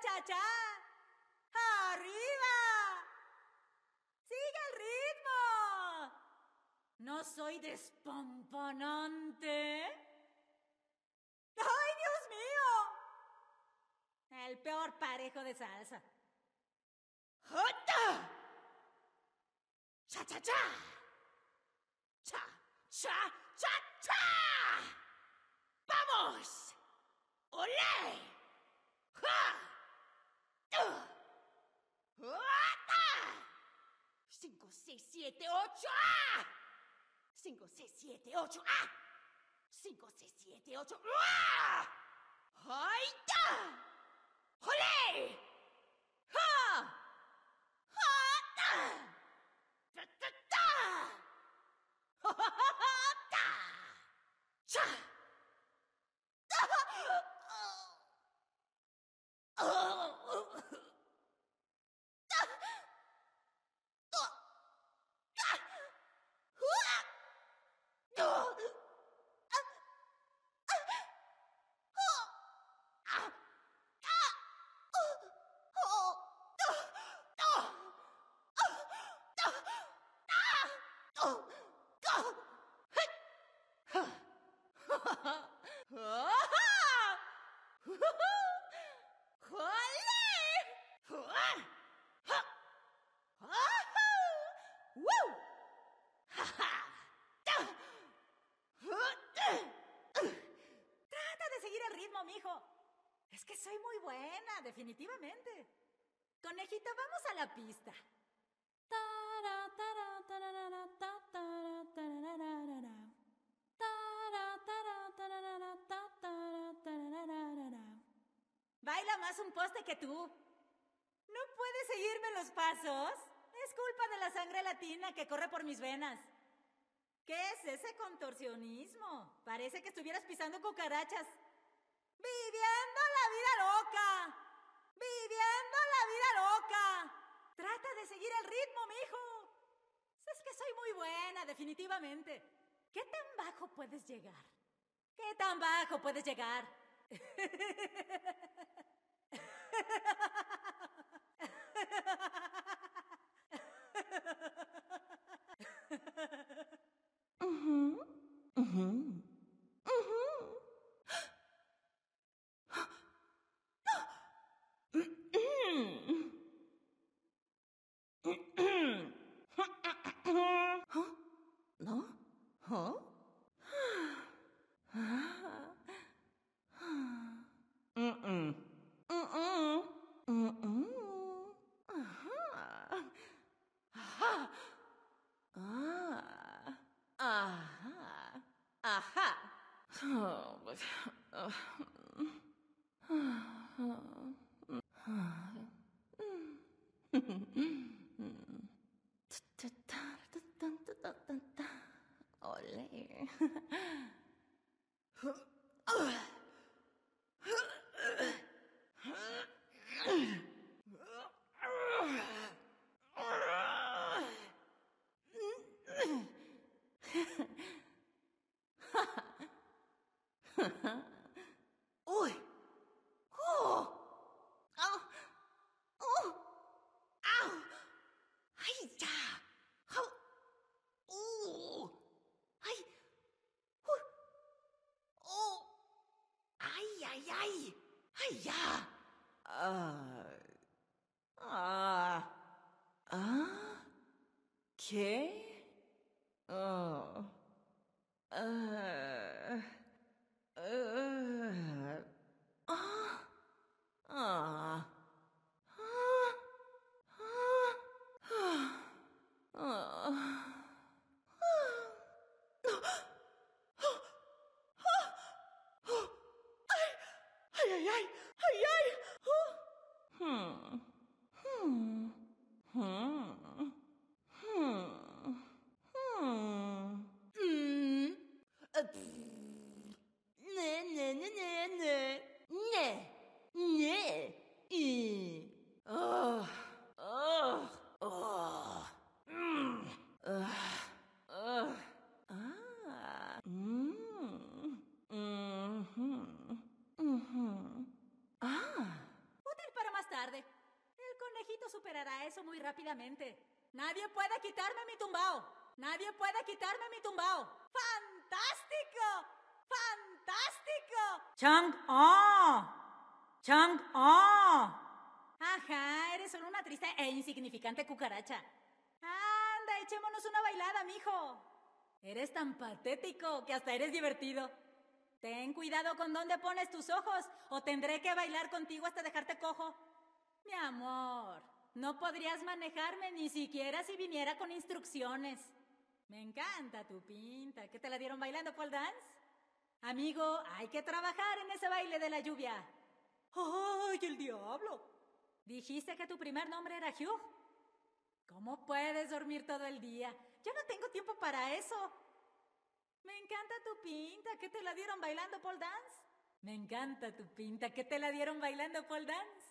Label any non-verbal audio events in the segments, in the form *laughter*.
cha-cha. ¡Arriba! ¡Sigue el ritmo! ¿No soy despomponante? ¡Ay, Dios mío! El peor parejo de salsa. ¡Jota! ¡Cha-cha-cha! ¡Cha-cha-cha-cha! ¡Vamos! ¡Olé! ¡Ja! 5 a 5 a 5 ¡ay ritmo, mijo. Es que soy muy buena, definitivamente. Conejito, vamos a la pista. Baila más un poste que tú. ¿No puedes seguirme los pasos? Es culpa de la sangre latina que corre por mis venas. ¿Qué es ese contorsionismo? Parece que estuvieras pisando cucarachas. Viviendo la vida loca. Viviendo la vida loca. Trata de seguir el ritmo, mijo. Es que soy muy buena, definitivamente. ¿Qué tan bajo puedes llegar? ¿Qué tan bajo puedes llegar? *laughs* Huh? Mm-mm. mm Hmm. Ah. Oh, *laughs* おいほうあおあはいじゃあはおはいほおあいやいやいはいやあああけああ Ay, ay, ay. Ay, ay. Hmm. Hmm. Hmm. muy rápidamente. Nadie puede quitarme mi tumbao. Nadie puede quitarme mi tumbao. ¡Fantástico! ¡Fantástico! oh chang ¡Chang-oh! Ajá, eres solo una triste e insignificante cucaracha. Anda, echémonos una bailada, mijo. Eres tan patético que hasta eres divertido. Ten cuidado con dónde pones tus ojos o tendré que bailar contigo hasta dejarte cojo. Mi amor, no podrías manejarme ni siquiera si viniera con instrucciones. Me encanta tu pinta. ¿Qué te la dieron bailando pole dance? Amigo, hay que trabajar en ese baile de la lluvia. ¡Ay, el diablo! Dijiste que tu primer nombre era Hugh. ¿Cómo puedes dormir todo el día? Yo no tengo tiempo para eso. Me encanta tu pinta. ¿Qué te la dieron bailando pole dance? Me encanta tu pinta. ¿Qué te la dieron bailando pole dance?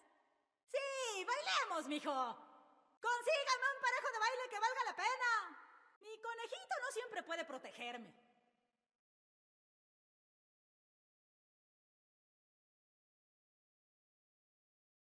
¡Sí! ¡Bailemos, mijo! ¡Consíganme un parejo de baile que valga la pena! Mi conejito no siempre puede protegerme.